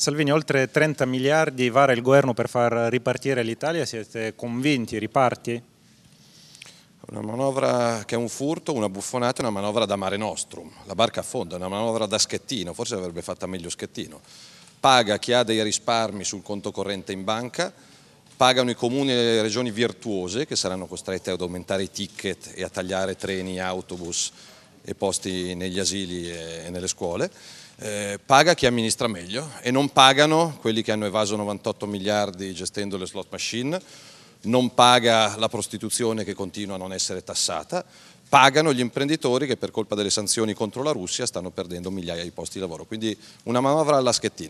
Salvini, oltre 30 miliardi vara il governo per far ripartire l'Italia, siete convinti, riparti? Una manovra che è un furto, una buffonata, una manovra da mare nostrum, la barca affonda, una manovra da schettino, forse avrebbe fatta meglio schettino. Paga chi ha dei risparmi sul conto corrente in banca, pagano i comuni e le regioni virtuose che saranno costrette ad aumentare i ticket e a tagliare treni, autobus, e posti negli asili e, nelle scuole, eh, paga chi amministra meglio e non pagano quelli che hanno evaso 98 miliardi gestendo le slot machine, non paga la prostituzione che continua a non essere tassata, pagano gli imprenditori che per colpa delle sanzioni contro la Russia stanno perdendo migliaia di posti di lavoro. Quindi una manovra alla schettino.